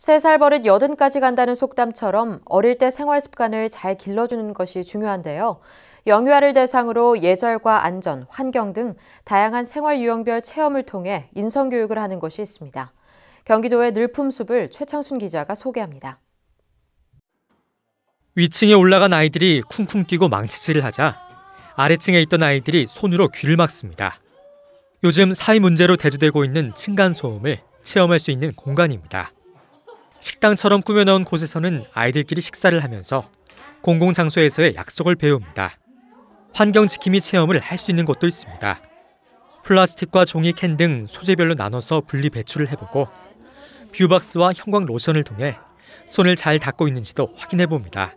세 살 버릇 여든까지 간다는 속담처럼 어릴 때 생활 습관을 잘 길러주는 것이 중요한데요. 영유아를 대상으로 예절과 안전, 환경 등 다양한 생활 유형별 체험을 통해 인성교육을 하는 것이 있습니다. 경기도의 늘품숲을 최창순 기자가 소개합니다. 위층에 올라간 아이들이 쿵쿵 뛰고 망치질을 하자 아래층에 있던 아이들이 손으로 귀를 막습니다. 요즘 사회 문제로 대두되고 있는 층간소음을 체험할 수 있는 공간입니다. 식당처럼 꾸며놓은 곳에서는 아이들끼리 식사를 하면서 공공장소에서의 약속을 배웁니다. 환경 지킴이 체험을 할 수 있는 곳도 있습니다. 플라스틱과 종이 캔 등 소재별로 나눠서 분리 배출을 해보고 뷰박스와 형광 로션을 통해 손을 잘 닦고 있는지도 확인해 봅니다.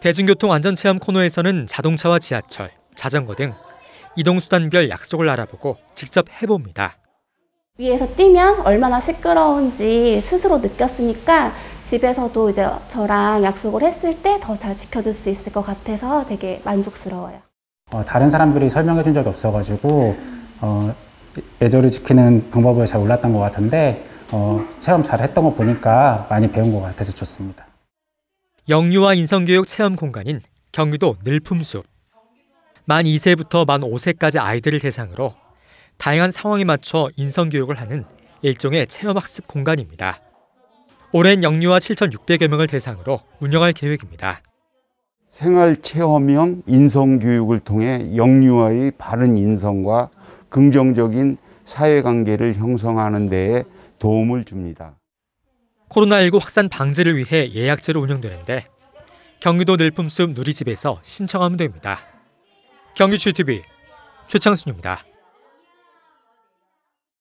대중교통 안전체험 코너에서는 자동차와 지하철, 자전거 등 이동수단별 약속을 알아보고 직접 해봅니다. 위에서 뛰면 얼마나 시끄러운지 스스로 느꼈으니까 집에서도 이제 저랑 약속을 했을 때 더 잘 지켜줄 수 있을 것 같아서 되게 만족스러워요. 어, 다른 사람들이 설명해 준 적이 없어가지고 어, 예절을 지키는 방법을 잘 몰랐던 것 같은데 어, 체험 잘 했던 거 보니까 많이 배운 것 같아서 좋습니다. 영유아 인성교육 체험 공간인 경기도 늘품숲. 만 2세부터 만 5세까지 아이들을 대상으로 다양한 상황에 맞춰 인성교육을 하는 일종의 체험학습 공간입니다. 올해 영유아 7,600여 명을 대상으로 운영할 계획입니다. 생활체험형 인성교육을 통해 영유아의 바른 인성과 긍정적인 사회관계를 형성하는 데에 도움을 줍니다. 코로나19 확산 방지를 위해 예약제로 운영되는데 경기도 늘품숲 누리집에서 신청하면 됩니다. 경기출TV 최창순입니다.